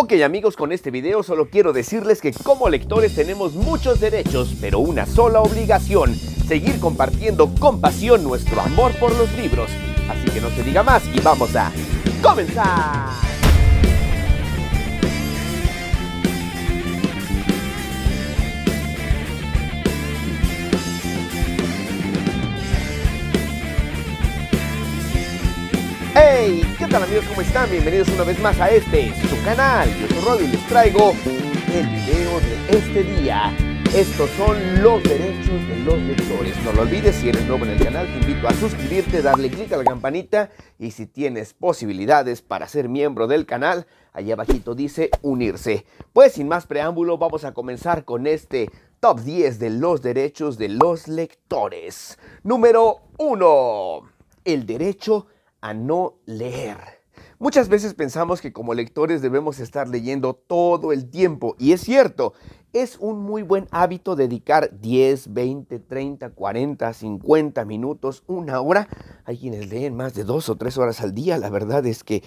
Ok amigos, con este video solo quiero decirles que como lectores tenemos muchos derechos, pero una sola obligación, seguir compartiendo con pasión nuestro amor por los libros. Así que no se diga más y vamos a comenzar. amigos? ¿Cómo están? Bienvenidos una vez más a este, su canal. Yo soy y les traigo el video de este día. Estos son los derechos de los lectores. No lo olvides, si eres nuevo en el canal, te invito a suscribirte, darle clic a la campanita y si tienes posibilidades para ser miembro del canal, allá abajito dice unirse. Pues sin más preámbulo, vamos a comenzar con este top 10 de los derechos de los lectores. Número 1. El derecho a no leer. Muchas veces pensamos que como lectores debemos estar leyendo todo el tiempo y es cierto, es un muy buen hábito dedicar 10, 20, 30, 40, 50 minutos, una hora. Hay quienes leen más de dos o tres horas al día, la verdad es que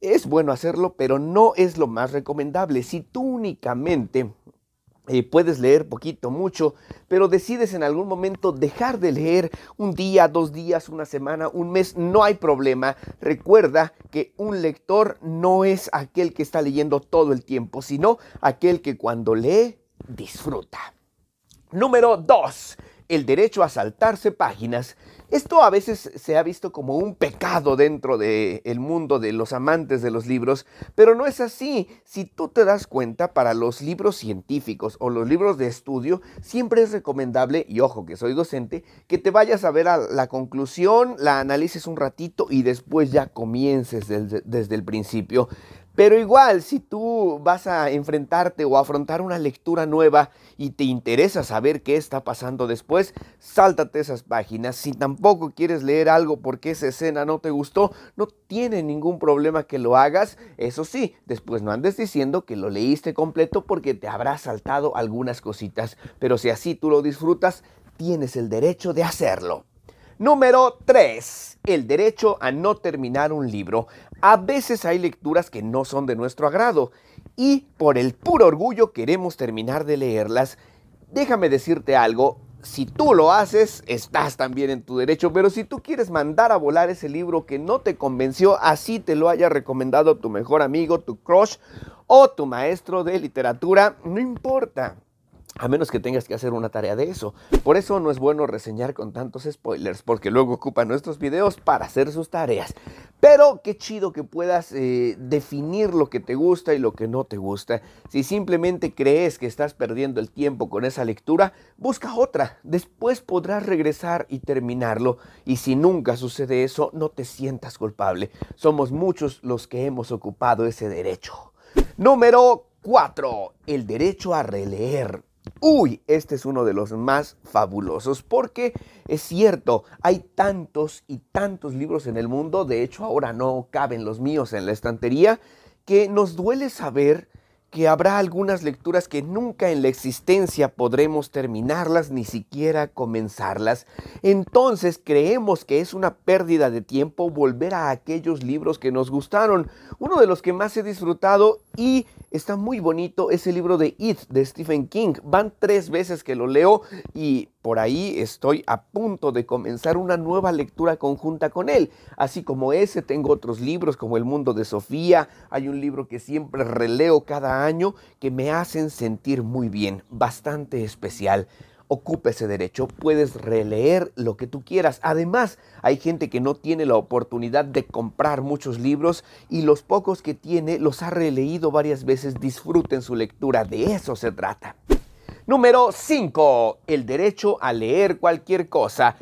es bueno hacerlo, pero no es lo más recomendable. Si tú únicamente eh, puedes leer poquito, mucho, pero decides en algún momento dejar de leer un día, dos días, una semana, un mes, no hay problema. Recuerda que un lector no es aquel que está leyendo todo el tiempo, sino aquel que cuando lee disfruta. Número 2 el derecho a saltarse páginas. Esto a veces se ha visto como un pecado dentro del el mundo de los amantes de los libros, pero no es así. Si tú te das cuenta, para los libros científicos o los libros de estudio, siempre es recomendable, y ojo que soy docente, que te vayas a ver a la conclusión, la analices un ratito y después ya comiences desde el principio. Pero igual, si tú vas a enfrentarte o afrontar una lectura nueva y te interesa saber qué está pasando después, sáltate esas páginas. Si tampoco quieres leer algo porque esa escena no te gustó, no tiene ningún problema que lo hagas. Eso sí, después no andes diciendo que lo leíste completo porque te habrá saltado algunas cositas. Pero si así tú lo disfrutas, tienes el derecho de hacerlo. Número 3. El derecho a no terminar un libro. A veces hay lecturas que no son de nuestro agrado y por el puro orgullo queremos terminar de leerlas. Déjame decirte algo, si tú lo haces, estás también en tu derecho, pero si tú quieres mandar a volar ese libro que no te convenció, así te lo haya recomendado tu mejor amigo, tu crush o tu maestro de literatura, no importa. A menos que tengas que hacer una tarea de eso. Por eso no es bueno reseñar con tantos spoilers, porque luego ocupan nuestros videos para hacer sus tareas. Pero qué chido que puedas eh, definir lo que te gusta y lo que no te gusta. Si simplemente crees que estás perdiendo el tiempo con esa lectura, busca otra. Después podrás regresar y terminarlo. Y si nunca sucede eso, no te sientas culpable. Somos muchos los que hemos ocupado ese derecho. Número 4. El derecho a releer. Uy, este es uno de los más fabulosos porque es cierto, hay tantos y tantos libros en el mundo, de hecho ahora no caben los míos en la estantería, que nos duele saber que habrá algunas lecturas que nunca en la existencia podremos terminarlas ni siquiera comenzarlas. Entonces creemos que es una pérdida de tiempo volver a aquellos libros que nos gustaron. Uno de los que más he disfrutado y Está muy bonito ese libro de It de Stephen King. Van tres veces que lo leo y por ahí estoy a punto de comenzar una nueva lectura conjunta con él. Así como ese, tengo otros libros como El mundo de Sofía. Hay un libro que siempre releo cada año que me hacen sentir muy bien, bastante especial. Ocupe ese derecho, puedes releer lo que tú quieras. Además, hay gente que no tiene la oportunidad de comprar muchos libros y los pocos que tiene los ha releído varias veces. Disfruten su lectura, de eso se trata. Número 5. El derecho a leer cualquier cosa.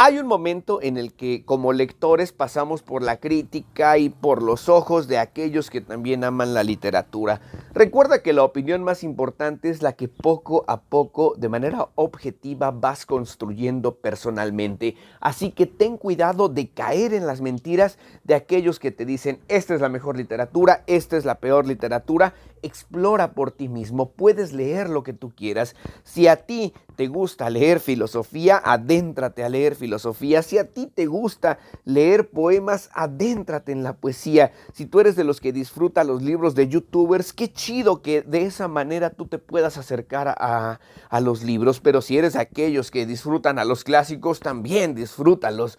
Hay un momento en el que como lectores pasamos por la crítica y por los ojos de aquellos que también aman la literatura. Recuerda que la opinión más importante es la que poco a poco, de manera objetiva, vas construyendo personalmente. Así que ten cuidado de caer en las mentiras de aquellos que te dicen, esta es la mejor literatura, esta es la peor literatura. Explora por ti mismo, puedes leer lo que tú quieras. Si a ti te gusta leer filosofía, adéntrate a leer filosofía filosofía, si a ti te gusta leer poemas, adéntrate en la poesía. Si tú eres de los que disfruta los libros de youtubers, qué chido que de esa manera tú te puedas acercar a, a los libros. Pero si eres de aquellos que disfrutan a los clásicos, también disfrútalos.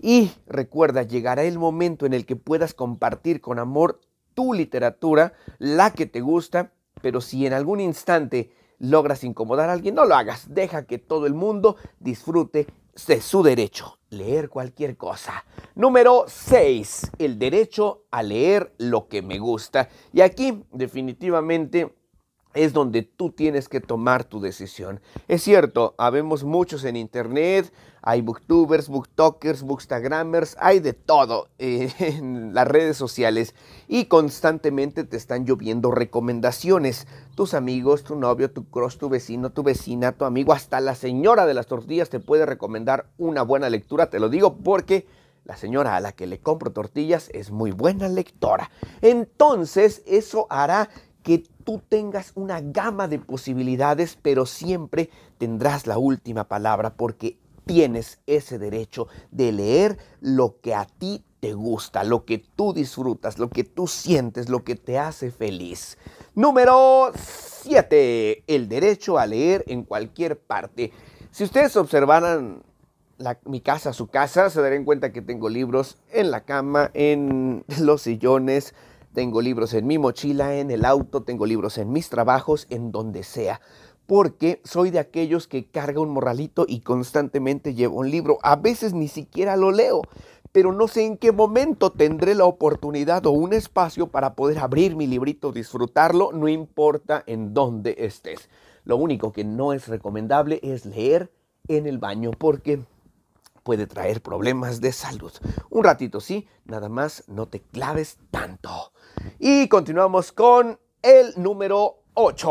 Y recuerda, llegará el momento en el que puedas compartir con amor tu literatura, la que te gusta, pero si en algún instante logras incomodar a alguien, no lo hagas. Deja que todo el mundo disfrute de su derecho, leer cualquier cosa. Número 6, el derecho a leer lo que me gusta. Y aquí definitivamente es donde tú tienes que tomar tu decisión. Es cierto, habemos muchos en internet, hay booktubers, booktokers, bookstagrammers, hay de todo eh, en las redes sociales y constantemente te están lloviendo recomendaciones. Tus amigos, tu novio, tu cross, tu vecino, tu vecina, tu amigo, hasta la señora de las tortillas te puede recomendar una buena lectura, te lo digo porque la señora a la que le compro tortillas es muy buena lectora. Entonces eso hará que tú tengas una gama de posibilidades, pero siempre tendrás la última palabra porque tienes ese derecho de leer lo que a ti te gusta, lo que tú disfrutas, lo que tú sientes, lo que te hace feliz. Número 7. El derecho a leer en cualquier parte. Si ustedes observaran mi casa, su casa, se darán cuenta que tengo libros en la cama, en los sillones, tengo libros en mi mochila, en el auto, tengo libros en mis trabajos, en donde sea. Porque soy de aquellos que carga un morralito y constantemente llevo un libro. A veces ni siquiera lo leo, pero no sé en qué momento tendré la oportunidad o un espacio para poder abrir mi librito, disfrutarlo, no importa en dónde estés. Lo único que no es recomendable es leer en el baño porque puede traer problemas de salud. Un ratito, sí, nada más no te claves tanto. Y continuamos con el número 8.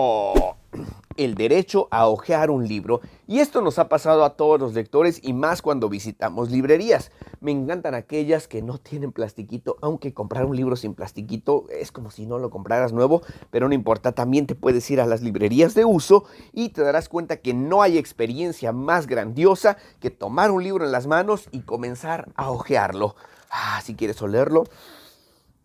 El derecho a hojear un libro y esto nos ha pasado a todos los lectores y más cuando visitamos librerías. Me encantan aquellas que no tienen plastiquito, aunque comprar un libro sin plastiquito es como si no lo compraras nuevo, pero no importa, también te puedes ir a las librerías de uso y te darás cuenta que no hay experiencia más grandiosa que tomar un libro en las manos y comenzar a hojearlo. Ah, si quieres olerlo,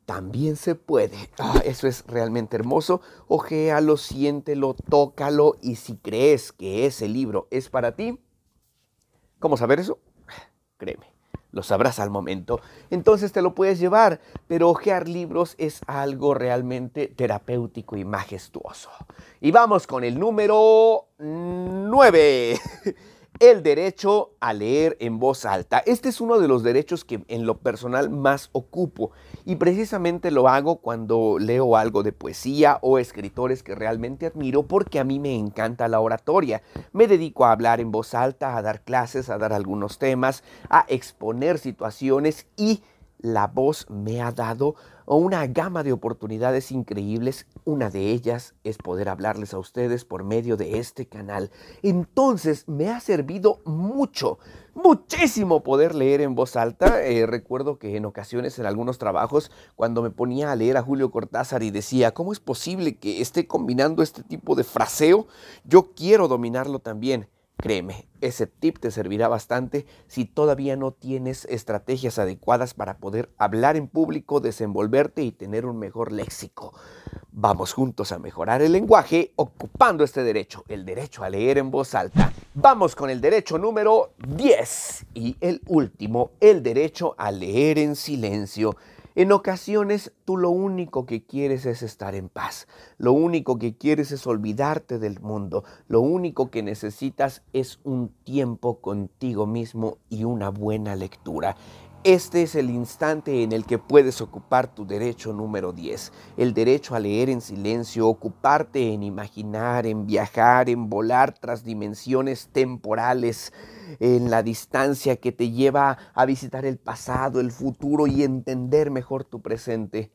también se puede. Ah, eso es realmente hermoso. ojealo, siéntelo, tócalo y si crees que ese libro es para ti, ¿cómo saber eso? Créeme, lo sabrás al momento. Entonces te lo puedes llevar, pero ojear libros es algo realmente terapéutico y majestuoso. Y vamos con el número 9. El derecho a leer en voz alta. Este es uno de los derechos que en lo personal más ocupo y precisamente lo hago cuando leo algo de poesía o escritores que realmente admiro porque a mí me encanta la oratoria. Me dedico a hablar en voz alta, a dar clases, a dar algunos temas, a exponer situaciones y la voz me ha dado una gama de oportunidades increíbles. Una de ellas es poder hablarles a ustedes por medio de este canal. Entonces me ha servido mucho, muchísimo poder leer en voz alta. Eh, recuerdo que en ocasiones en algunos trabajos, cuando me ponía a leer a Julio Cortázar y decía, ¿cómo es posible que esté combinando este tipo de fraseo? Yo quiero dominarlo también. Créeme, ese tip te servirá bastante si todavía no tienes estrategias adecuadas para poder hablar en público, desenvolverte y tener un mejor léxico. Vamos juntos a mejorar el lenguaje ocupando este derecho, el derecho a leer en voz alta. Vamos con el derecho número 10 y el último, el derecho a leer en silencio. En ocasiones tú lo único que quieres es estar en paz, lo único que quieres es olvidarte del mundo, lo único que necesitas es un tiempo contigo mismo y una buena lectura. Este es el instante en el que puedes ocupar tu derecho número 10, el derecho a leer en silencio, ocuparte en imaginar, en viajar, en volar tras dimensiones temporales, en la distancia que te lleva a visitar el pasado, el futuro y entender mejor tu presente.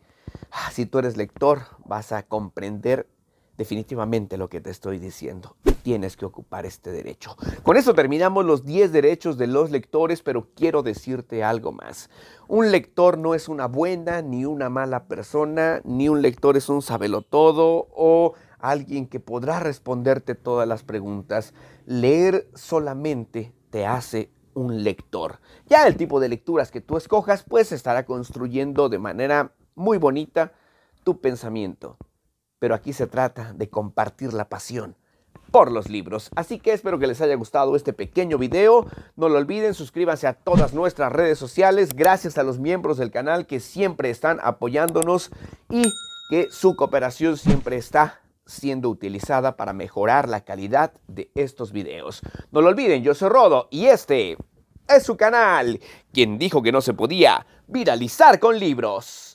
Ah, si tú eres lector, vas a comprender definitivamente lo que te estoy diciendo tienes que ocupar este derecho. Con eso terminamos los 10 derechos de los lectores, pero quiero decirte algo más. Un lector no es una buena ni una mala persona, ni un lector es un sabelotodo o alguien que podrá responderte todas las preguntas. Leer solamente te hace un lector. Ya el tipo de lecturas que tú escojas, pues estará construyendo de manera muy bonita tu pensamiento. Pero aquí se trata de compartir la pasión por los libros. Así que espero que les haya gustado este pequeño video. No lo olviden, suscríbanse a todas nuestras redes sociales. Gracias a los miembros del canal que siempre están apoyándonos y que su cooperación siempre está siendo utilizada para mejorar la calidad de estos videos. No lo olviden, yo soy Rodo y este es su canal, quien dijo que no se podía viralizar con libros.